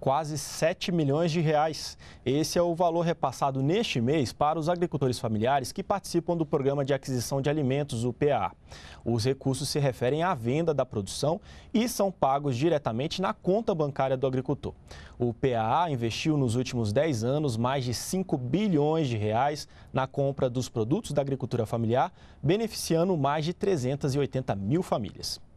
quase 7 milhões de reais. Esse é o valor repassado neste mês para os agricultores familiares que participam do Programa de Aquisição de Alimentos, o PA. Os recursos se referem à venda da produção e são pagos diretamente na conta bancária do agricultor. O PA investiu nos últimos 10 anos mais de 5 bilhões de reais na compra dos produtos da agricultura familiar, beneficiando mais de 380 mil famílias.